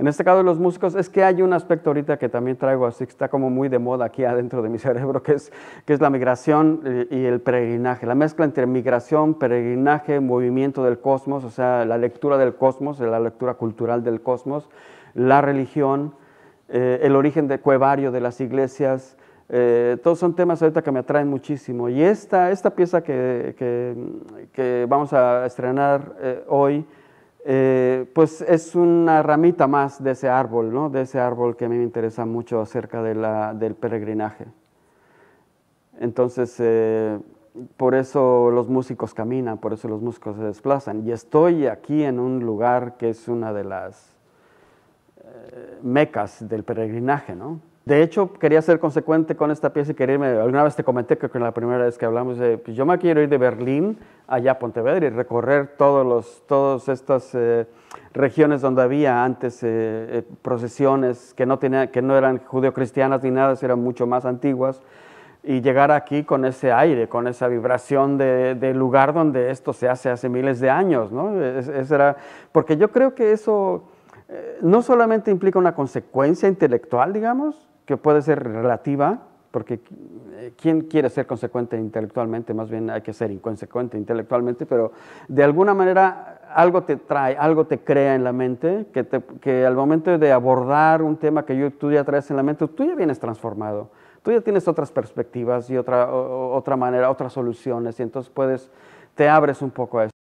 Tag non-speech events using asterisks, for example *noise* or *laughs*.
En este caso de los músicos, es que hay un aspecto ahorita que también traigo así, que está como muy de moda aquí adentro de mi *laughs* cerebro, que es, que es la migración eh, y el peregrinaje, la mezcla entre migración, peregrinaje, movimiento del cosmos, o sea, la lectura del cosmos, la lectura cultural del cosmos, la religión, eh, el origen de cuevario de las iglesias, eh, todos son temas ahorita que me atraen muchísimo. Y esta, esta pieza que, vamos a estrenar hoy eh, pues es una ramita más de ese árbol, ¿no? de ese árbol que a mí me interesa mucho acerca del peregrinaje. Entonces, eh, por eso los músicos caminan, por eso los músicos se desplazan. Y estoy aquí en un lugar que es una de las eh, mecas del peregrinaje, ¿no? De hecho, quería ser consecuente con esta pieza y quería irme, alguna vez te comenté que con la primera vez que hablamos, de, eh, pues, yo me quiero ir de Berlín allá a Pontevedra y recorrer todos los, todas estas eh, regiones donde había antes eh, procesiones que no, tenía, que no eran judeocristianas ni nada, eran mucho más antiguas, y llegar aquí con ese aire, con esa vibración del de lugar donde esto se hace hace miles de años, ¿no? era, porque yo creo que eso no solamente implica una consecuencia intelectual, digamos, que puede ser relativa, porque eh, ¿quién quiere ser consecuente intelectualmente? Más bien hay que ser inconsecuente intelectualmente, pero de alguna manera algo te trae, algo te crea en la mente, que, que al momento de abordar un tema que yo, tú ya traes en la mente, tú ya vienes transformado, tú ya tienes otras perspectivas y otra, otra manera, otras soluciones, y entonces puedes, te abres un poco a eso.